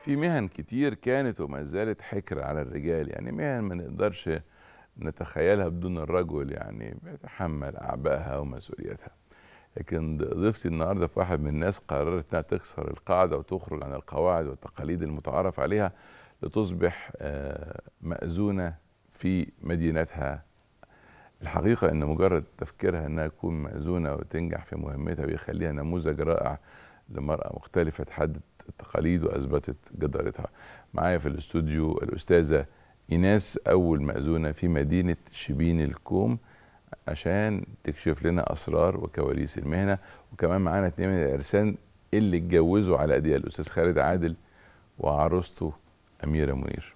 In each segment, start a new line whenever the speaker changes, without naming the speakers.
في مهن كتير كانت وما زالت حكر على الرجال يعني مهن ما نقدرش نتخيلها بدون الرجل يعني بيتحمل أعبائها ومسؤوليتها لكن ضيفتي النهارده في واحد من الناس قررت انها تكسر القاعده وتخرج عن القواعد والتقاليد المتعارف عليها لتصبح آه، مأذونه في مدينتها الحقيقه ان مجرد تفكيرها انها تكون مأذونه وتنجح في مهمتها بيخليها نموذج رائع لمرأة مختلفة تحدد التقاليد واثبتت جدارتها. معايا في الاستوديو الاستاذه ايناس اول مأذونه في مدينه شبين الكوم عشان تكشف لنا اسرار وكواليس المهنه وكمان معانا اثنين من الارسان اللي اتجوزوا على ايديها الاستاذ خالد عادل وعروسته اميره منير.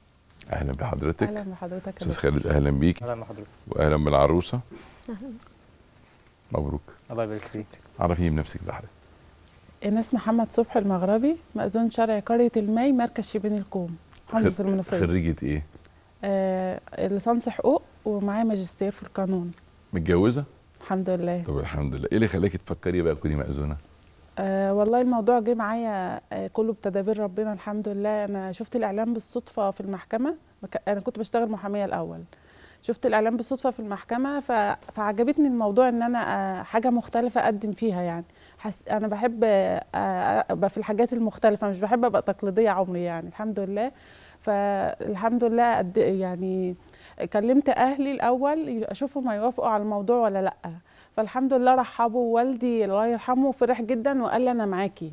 اهلا بحضرتك. اهلا بحضرتك. استاذ خالد اهلا بيك. اهلا بحضرتك. واهلا بالعروسه. اهلا. مبروك. الله يبارك فيك. عرفيني بنفسك بحضرتك.
الناس محمد صبحي المغربي مأذون شرعي قرية الماي مركز شبين الكوم حمزة المنوفية خريجة ايه؟ آه لسانس حقوق ومعايا ماجستير في القانون متجوزة؟ الحمد لله طب الحمد
لله ايه اللي خلاكي تفكري بقى تكوني مأذونة؟
آه والله الموضوع جه معايا آه كله بتدابير ربنا الحمد لله انا شفت الاعلان بالصدفه في المحكمه انا كنت بشتغل محاميه الاول شفت الاعلان بالصدفه في المحكمه ف... فعجبتني الموضوع ان انا آه، حاجه مختلفه اقدم فيها يعني حس... انا بحب آه، آه، ابقى في الحاجات المختلفه مش بحب ابقى تقليديه عمري يعني الحمد لله فالحمد لله قد يعني كلمت اهلي الاول اشوفهم هيوافقوا على الموضوع ولا لا فالحمد لله رحبوا والدي الله يرحمه فرح جدا وقال لي انا معاكي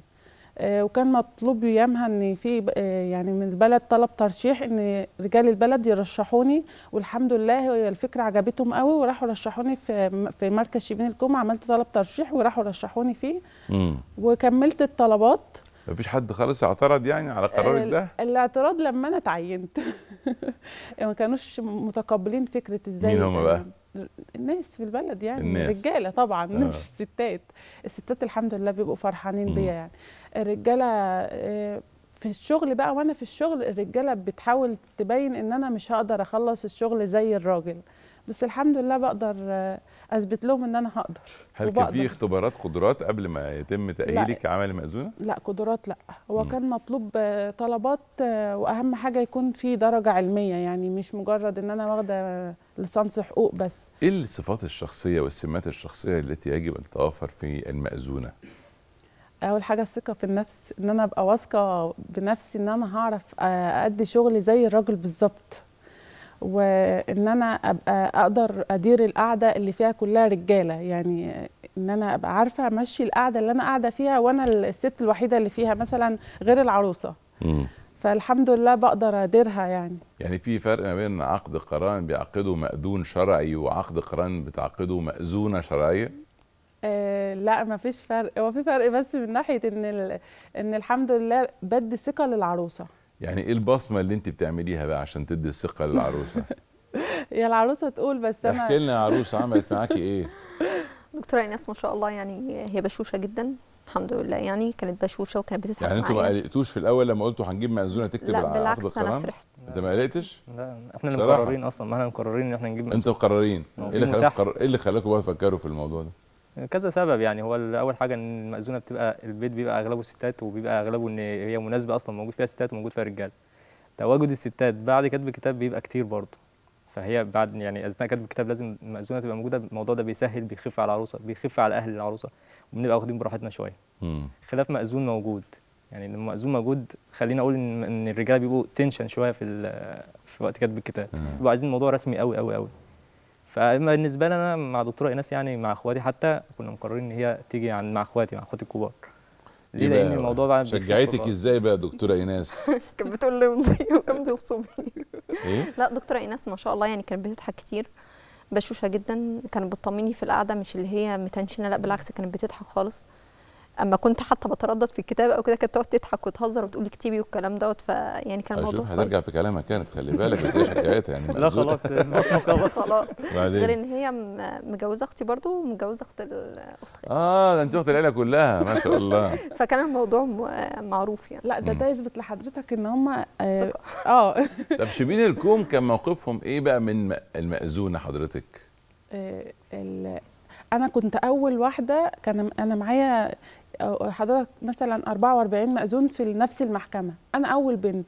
آه، وكان مطلوب ايامها ان في آه، يعني من البلد طلب ترشيح ان رجال البلد يرشحوني والحمد لله الفكره عجبتهم قوي وراحوا رشحوني في في مركز شبين الكوم عملت طلب ترشيح وراحوا رشحوني فيه مم. وكملت الطلبات
مفيش حد خالص اعترض يعني على قرارك ده؟
الاعتراض لما انا اتعينت ما كانوش متقبلين فكره ازاي مين هم بقى؟ الناس في البلد يعني الناس. الرجاله طبعا آه. مش الستات الستات الحمد لله بيبقوا فرحانين بيا يعني الرجاله آه، في الشغل بقى وانا في الشغل الرجاله بتحاول تبين ان انا مش هقدر اخلص الشغل زي الراجل بس الحمد لله بقدر آه، اثبت لهم ان انا هقدر هل كان في
اختبارات قدرات قبل ما يتم تاهيلك عمل مأذونه
لا قدرات لا هو م. كان مطلوب آه، طلبات واهم حاجه يكون في درجه علميه يعني مش مجرد ان انا واخده لصنص حقوق بس
ايه الصفات الشخصيه والسمات الشخصيه التي يجب ان تتوفر في المأذونه
اول حاجه الثقه في النفس ان انا ابقى واثقه بنفسي ان انا هعرف ادي شغلي زي الراجل بالظبط وان انا ابقى اقدر ادير القعده اللي فيها كلها رجاله يعني ان انا ابقى عارفه امشي القعده اللي انا قاعده فيها وانا الست الوحيده اللي فيها مثلا غير العروسه فالحمد لله بقدر اديرها يعني
يعني في فرق ما بين عقد قران بيعقده مأذون شرعي وعقد قران بتعقده مأذونه شرعيه
آه لا ما فيش فرق هو في فرق بس من ناحيه ان ان الحمد لله بدي ثقه للعروسه
يعني ايه البصمه اللي انت بتعمليها بقى عشان تدي الثقه للعروسه
يا العروسه تقول بس انا احكي لنا يا
عروسه عملت معاكي ايه
دكتوره ايناس ما شاء الله يعني هي بشوشه جدا الحمد لله يعني كانت بشوشه وكانت بتتعب يعني انتوا ما
قلقتوش في الاول لما قلتوا هنجيب مأذونه تكتب لا بالعكس انا فرحت انت ما قلقتش؟ لا احنا اللي مقررين اصلا ما احنا مقررين ان احنا نجيب مأذونه انتوا مقررين نعم. ايه اللي خلاكم ايه اللي خلاكم بقى تفكروا في الموضوع ده؟ كذا سبب يعني هو اول حاجه ان المأذونه بتبقى البيت بيبقى اغلبه ستات وبيبقى اغلبه ان هي مناسبه اصلا موجود فيها ستات وموجود فيها رجاله تواجد الستات بعد كتب الكتاب بيبقى كتير برضه فهي بعد يعني اثناء كتب الكتاب لازم المأذونه تبقى موجوده الموضوع ده بيسهل بيخف على العروسه بيخف على اهل العروسه وبنبقى واخدين براحتنا شويه خلاف مأذون موجود يعني لما مأذون موجود خلينا اقول ان, الرجاله بيبقوا تنشن شويه في في وقت كتب الكتاب بيبقوا عايزين الموضوع رسمي قوي قوي قوي فاما بالنسبه لي انا مع دكتوره ايناس يعني مع اخواتي حتى كنا مقررين ان هي تيجي عن مع اخواتي مع اخواتي الكبار ليه لان الموضوع بقى شجعتك ازاي بقى يا دكتوره ايناس
كانت بتقول لي امضي وامضي وصومي إيه؟ لا دكتوره ايناس ما شاء الله يعني كانت بتضحك كتير بشوشه جدا كانت بتطمني في القعده مش اللي هي متنشنه لا بالعكس كانت بتضحك خالص اما كنت حتى بتردد في الكتابه او كده كانت تقعد تضحك وتهزر وتقول اكتبي والكلام دوت فيعني كان الموضوع هترجع
في كلامها كانت يعني، خلي بالك بس هي شكايتها يعني لا خلاص يعني خلاص غير ان
هي مجوزه اختي برضو ومتجوزه اخت اخت
خالتي اه ده انت اخت العيله كلها ما شاء الله
فكان الموضوع معروف يعني لا ده ده يثبت لحضرتك ان هم اه, آه.
طب شبين الكوم كان موقفهم ايه بقى من المأذونه حضرتك؟
آه، انا كنت اول واحده كان انا معايا حضرتك مثلا 44 مأذون في نفس المحكمة أنا أول بنت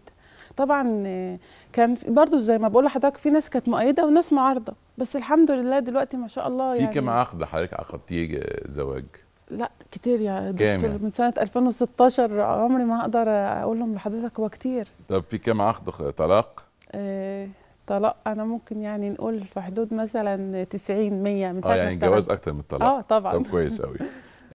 طبعا آه، كان برضو زي ما بقول لحضرتك في ناس كانت مؤيده وناس معارضه بس الحمد لله دلوقتي ما شاء الله يعني في كام
عقد حضرتك عقدتيه زواج؟
لا كتير يا دكتور من سنه 2016 عمري ما هقدر اقول لهم لحضرتك هو كتير
طب في كام عقد طلاق؟
إيه طلاق انا ممكن يعني نقول في حدود مثلا 90 100 من ساعه اه يعني جواز اكتر من الطلاق اه طبعا طب كويس قوي